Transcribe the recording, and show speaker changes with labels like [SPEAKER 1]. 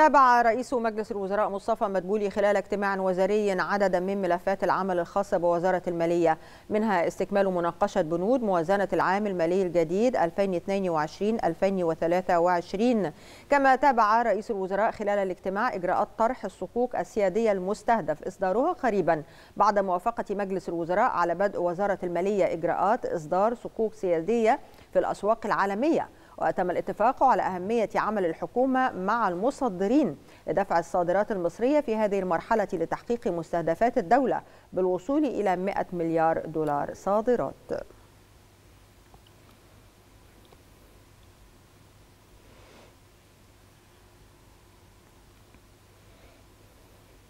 [SPEAKER 1] تابع رئيس مجلس الوزراء مصطفى مدبولي خلال اجتماع وزاري عددا من ملفات العمل الخاصة بوزارة المالية منها استكمال مناقشة بنود موازنة العام المالي الجديد 2022-2023 كما تابع رئيس الوزراء خلال الاجتماع إجراءات طرح الصكوك السيادية المستهدف إصدارها قريبا بعد موافقة مجلس الوزراء على بدء وزارة المالية إجراءات إصدار صكوك سيادية في الأسواق العالمية وتم الاتفاق على أهمية عمل الحكومة مع المصدرين لدفع الصادرات المصرية في هذه المرحلة لتحقيق مستهدفات الدولة بالوصول إلى 100 مليار دولار صادرات